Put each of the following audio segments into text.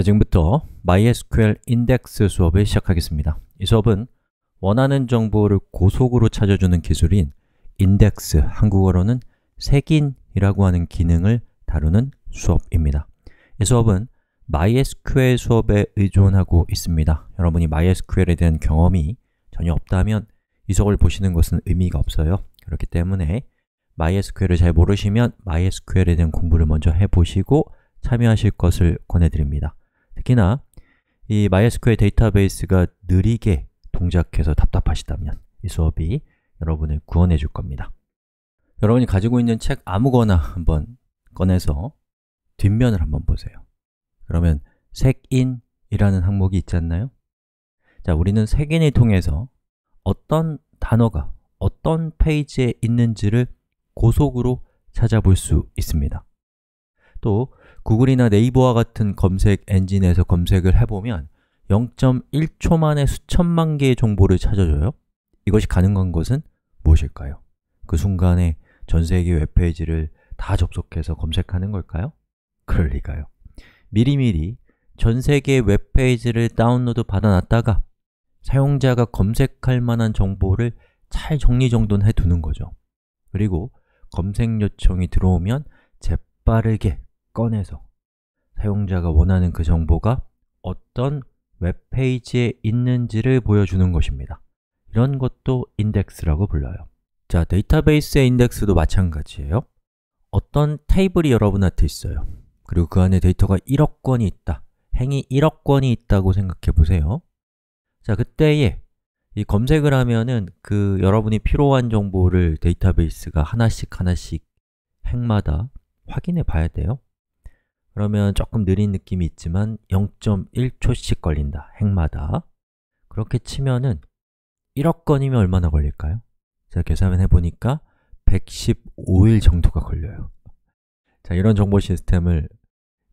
자, 지금부터 MySQL 인덱스 수업을 시작하겠습니다. 이 수업은 원하는 정보를 고속으로 찾아주는 기술인 인덱스, 한국어로는 색인이라고 하는 기능을 다루는 수업입니다. 이 수업은 MySQL 수업에 의존하고 있습니다. 여러분이 MySQL에 대한 경험이 전혀 없다면 이 수업을 보시는 것은 의미가 없어요. 그렇기 때문에 MySQL을 잘 모르시면 MySQL에 대한 공부를 먼저 해보시고 참여하실 것을 권해드립니다. 특히나 이 MySQL 데이터베이스가 느리게 동작해서 답답하시다면 이 수업이 여러분을 구원해 줄 겁니다 여러분이 가지고 있는 책 아무거나 한번 꺼내서 뒷면을 한번 보세요 그러면 색인이라는 항목이 있지 않나요? 자, 우리는 색인을 통해서 어떤 단어가 어떤 페이지에 있는지를 고속으로 찾아볼 수 있습니다 또 구글이나 네이버와 같은 검색 엔진에서 검색을 해보면 0.1초 만에 수천만 개의 정보를 찾아줘요 이것이 가능한 것은 무엇일까요? 그 순간에 전 세계 웹페이지를 다 접속해서 검색하는 걸까요? 그럴 리가요 미리미리 전 세계 웹페이지를 다운로드 받아놨다가 사용자가 검색할 만한 정보를 잘 정리정돈해 두는 거죠 그리고 검색 요청이 들어오면 재빠르게 꺼내서 사용자가 원하는 그 정보가 어떤 웹페이지에 있는지를 보여주는 것입니다 이런 것도 인덱스라고 불러요 자, 데이터베이스의 인덱스도 마찬가지예요 어떤 테이블이 여러분한테 있어요 그리고 그 안에 데이터가 1억 건이 있다 행이 1억 건이 있다고 생각해 보세요 자, 그때에 이 검색을 하면은 그 여러분이 필요한 정보를 데이터베이스가 하나씩 하나씩 행마다 확인해 봐야 돼요 그러면 조금 느린 느낌이 있지만 0.1초씩 걸린다, 행마다 그렇게 치면은 1억 건이면 얼마나 걸릴까요? 제가 계산을 해보니까 115일 정도가 걸려요 자, 이런 정보 시스템을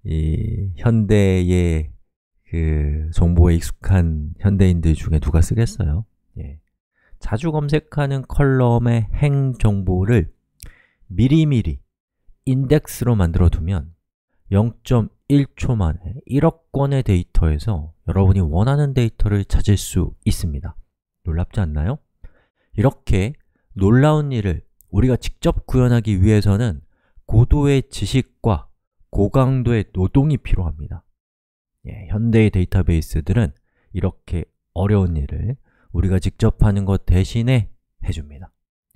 이 현대의 그 정보에 익숙한 현대인들 중에 누가 쓰겠어요? 예. 자주 검색하는 컬럼의 행 정보를 미리미리 인덱스로 만들어 두면 0.1초 만에 1억 건의 데이터에서 여러분이 원하는 데이터를 찾을 수 있습니다. 놀랍지 않나요? 이렇게 놀라운 일을 우리가 직접 구현하기 위해서는 고도의 지식과 고강도의 노동이 필요합니다. 예, 현대의 데이터베이스들은 이렇게 어려운 일을 우리가 직접 하는 것 대신에 해줍니다.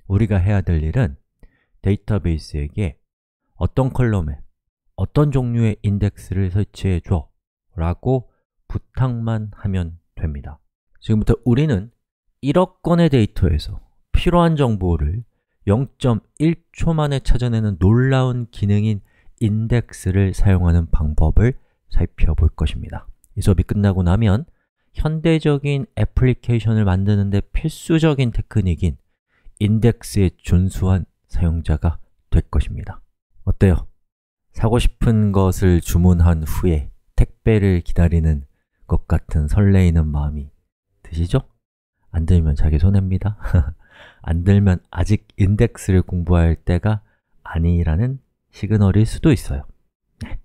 우리가 해야 될 일은 데이터베이스에게 어떤 컬럼에 어떤 종류의 인덱스를 설치해 줘 라고 부탁만 하면 됩니다 지금부터 우리는 1억 건의 데이터에서 필요한 정보를 0.1초 만에 찾아내는 놀라운 기능인 인덱스를 사용하는 방법을 살펴볼 것입니다 이 수업이 끝나고 나면 현대적인 애플리케이션을 만드는 데 필수적인 테크닉인 인덱스의 준수한 사용자가 될 것입니다 어때요? 사고 싶은 것을 주문한 후에 택배를 기다리는 것 같은 설레이는 마음이 드시죠? 안 들면 자기 손해입니다. 안 들면 아직 인덱스를 공부할 때가 아니라는 시그널일 수도 있어요. 네.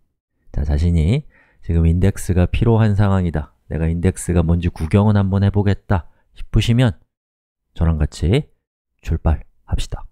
자, 자신이 지금 인덱스가 필요한 상황이다. 내가 인덱스가 뭔지 구경은 한번 해보겠다 싶으시면 저랑 같이 출발합시다.